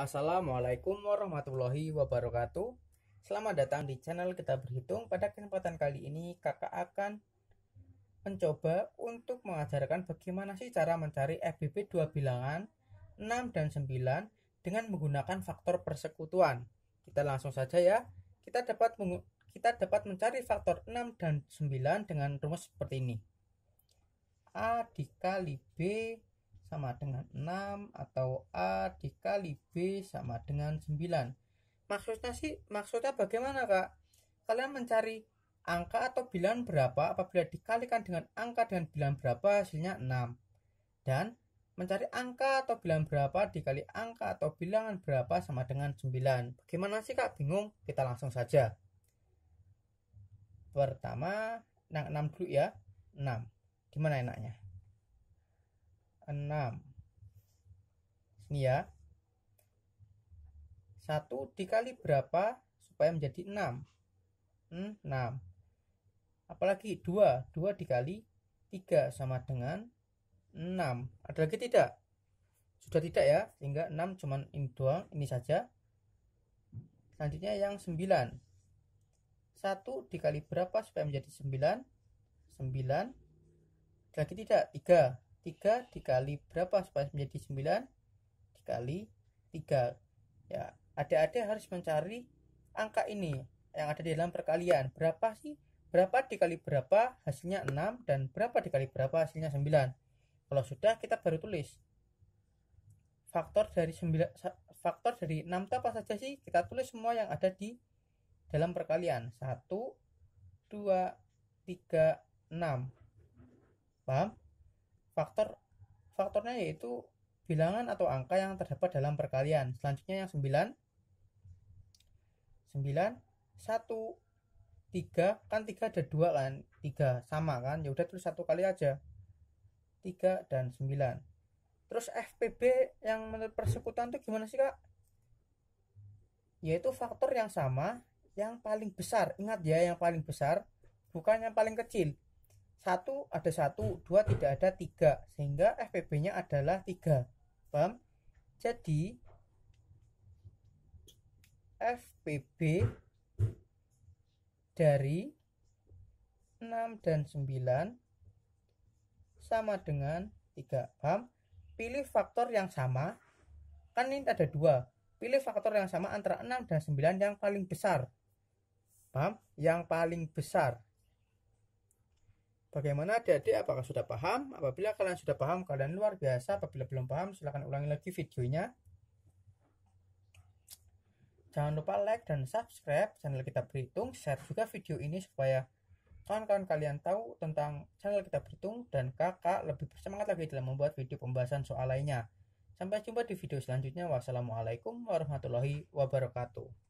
Assalamualaikum warahmatullahi wabarakatuh. Selamat datang di channel kita berhitung. Pada kesempatan kali ini, kakak akan mencoba untuk mengajarkan bagaimana sih cara mencari FBB dua bilangan 6 dan 9 dengan menggunakan faktor persekutuan. Kita langsung saja ya. Kita dapat kita dapat mencari faktor 6 dan 9 dengan rumus seperti ini. A dikali B sama dengan 6 atau A dikali B sama dengan 9. Maksudnya sih, maksudnya bagaimana kak? Kalian mencari angka atau bilangan berapa apabila dikalikan dengan angka dengan bilangan berapa hasilnya 6. Dan mencari angka atau bilangan berapa dikali angka atau bilangan berapa sama dengan 9. Bagaimana sih kak? Bingung? Kita langsung saja. Pertama, yang 6 dulu ya. 6. Gimana enaknya? 6. Ini ya. 1 dikali berapa supaya menjadi 6? 6. Hmm, Apalagi 2. 2 dikali 3 sama dengan 6. Ada lagi tidak? Sudah tidak ya? Sehingga 6 cuman ini doang, ini saja. Selanjutnya yang 9. 1 dikali berapa supaya menjadi 9? 9. lagi tidak? 3. 3 dikali berapa supaya menjadi 9 dikali 3 ya ada-ada harus mencari angka ini yang ada di dalam perkalian berapa sih berapa dikali berapa hasilnya 6 dan berapa dikali berapa hasilnya 9 kalau sudah kita baru tulis faktor dari 9 faktor dari 6 apa saja sih kita tulis semua yang ada di dalam perkalian 1 2 3 6 paham faktor faktornya yaitu bilangan atau angka yang terdapat dalam perkalian. Selanjutnya yang 9 9 1 3 kan 3 ada 2 kan 3 sama kan ya udah terus satu kali aja 3 dan 9 terus FPB yang menurut persekutuan itu gimana sih kak yaitu faktor yang sama yang paling besar ingat ya yang paling besar bukan yang paling kecil satu ada satu dua tidak ada tiga sehingga FPB nya adalah tiga paham jadi FPB dari 6 dan 9 sama dengan 3 paham pilih faktor yang sama kan ini ada dua pilih faktor yang sama antara 6 dan 9 yang paling besar paham yang paling besar Bagaimana adik-adik apakah sudah paham? Apabila kalian sudah paham, kalian luar biasa. Apabila belum paham, silahkan ulangi lagi videonya. Jangan lupa like dan subscribe channel kita berhitung. Share juga video ini supaya kawan-kawan kalian tahu tentang channel kita berhitung dan kakak lebih bersemangat lagi dalam membuat video pembahasan soal lainnya. Sampai jumpa di video selanjutnya. Wassalamualaikum warahmatullahi wabarakatuh.